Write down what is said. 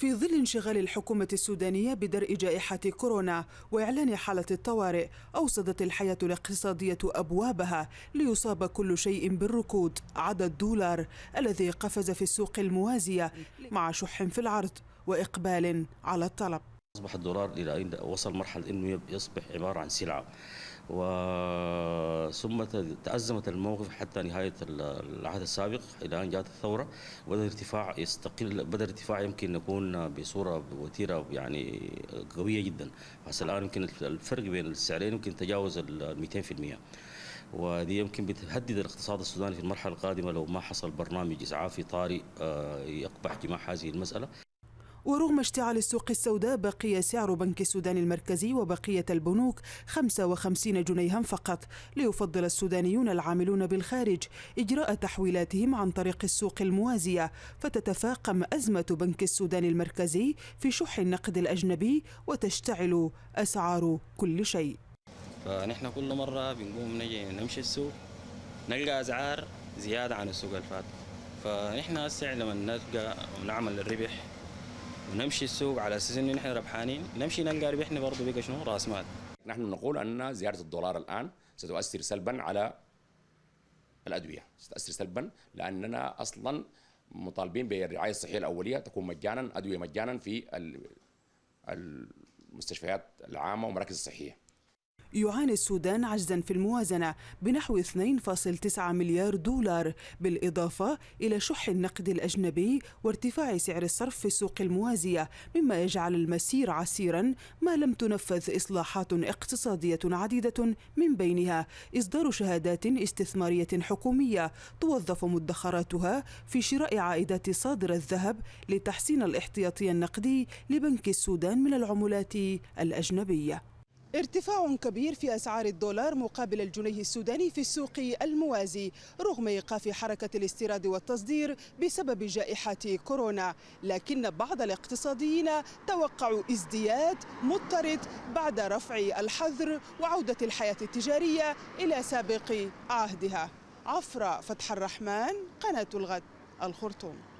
في ظل انشغال الحكومة السودانية بدرء جائحة كورونا وإعلان حالة الطوارئ أوصدت الحياة الاقتصادية أبوابها ليصاب كل شيء بالركود عدا الدولار الذي قفز في السوق الموازية مع شح في العرض وإقبال على الطلب أصبح الدولار إلى أين وصل مرحلة أنه يصبح عبارة عن سلعة و ثم تأزمت الموقف حتى نهاية العهد السابق إلى أن جاءت الثورة وبدأ الارتفاع يستقل بدأ الارتفاع يمكن يكون بصورة وتيرة يعني قوية جدا بس الآن يمكن الفرق بين السعرين يمكن تجاوز ال 200% ودي يمكن بتهدد الاقتصاد السوداني في المرحلة القادمة لو ما حصل برنامج إسعافي طارئ آه، يقبح جماح هذه المسألة ورغم اشتعال السوق السوداء بقي سعر بنك السودان المركزي وبقية البنوك 55 جنيها فقط ليفضل السودانيون العاملون بالخارج إجراء تحويلاتهم عن طريق السوق الموازية فتتفاقم أزمة بنك السودان المركزي في شح النقد الأجنبي وتشتعل أسعار كل شيء فنحن كل مرة بنقوم نجي نمشي السوق نلقى أسعار زيادة عن السوق الفات فنحن السعر لما نلقى ونعمل الربح ونمشي السوق على اساس ان نحن ربحانين نمشي نلقى ربح احنا برضه بقى شنو راس مال نحن نقول ان زياده الدولار الان ستؤثر سلبا على الادويه ستؤثر سلبا لاننا اصلا مطالبين بالرعايه الصحيه الاوليه تكون مجانا ادويه مجانا في المستشفيات العامه والمراكز الصحيه يعاني السودان عجزا في الموازنة بنحو 2.9 مليار دولار بالإضافة إلى شح النقد الأجنبي وارتفاع سعر الصرف في السوق الموازية مما يجعل المسير عسيرا ما لم تنفذ إصلاحات اقتصادية عديدة من بينها إصدار شهادات استثمارية حكومية توظف مدخراتها في شراء عائدات صادر الذهب لتحسين الاحتياطي النقدي لبنك السودان من العملات الأجنبية ارتفاع كبير في أسعار الدولار مقابل الجنيه السوداني في السوق الموازي رغم إيقاف حركة الاستيراد والتصدير بسبب جائحة كورونا لكن بعض الاقتصاديين توقعوا ازدياد مضطرد بعد رفع الحظر وعودة الحياة التجارية إلى سابق عهدها عفرة فتح الرحمن قناة الغد الخرطوم